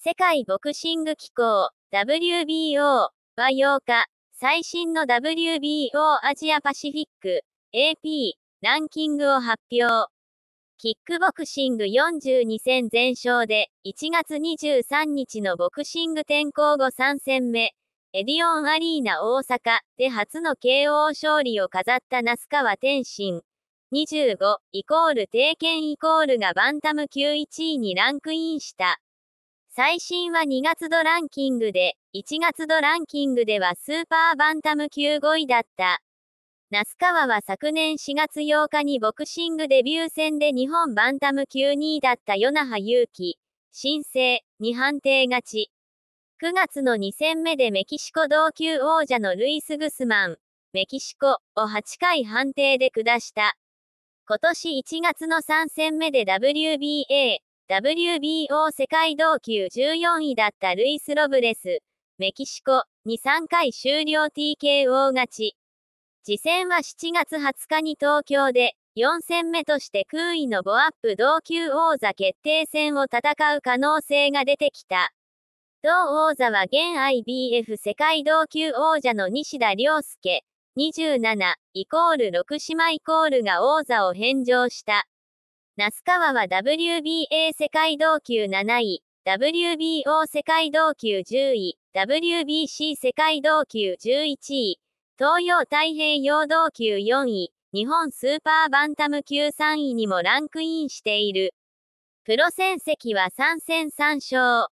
世界ボクシング機構 WBO は8日、最新の WBO アジアパシフィック AP ランキングを発表。キックボクシング42戦全勝で、1月23日のボクシング転向後3戦目、エディオンアリーナ大阪で初の KO 勝利を飾った那須川天心。25イコール定権イコールがバンタム級1位にランクインした。最新は2月度ランキングで、1月度ランキングではスーパーバンタム級5位だった。那須川は昨年4月8日にボクシングデビュー戦で日本バンタム級2位だった与那覇勇気、新生に判定勝ち。9月の2戦目でメキシコ同級王者のルイス・グスマン、メキシコを8回判定で下した。今年1月の3戦目で WBA WBO 世界同級14位だったルイス・ロブレス、メキシコ2、3回終了 TKO 勝ち。次戦は7月20日に東京で4戦目として空位のボアップ同級王座決定戦を戦う可能性が出てきた。同王座は現 IBF 世界同級王者の西田亮介、27、イコール6島イコールが王座を返上した。那須川は WBA 世界同級7位、WBO 世界同級10位、WBC 世界同級11位、東洋太平洋同級4位、日本スーパーバンタム級3位にもランクインしている。プロ戦績は3戦3勝。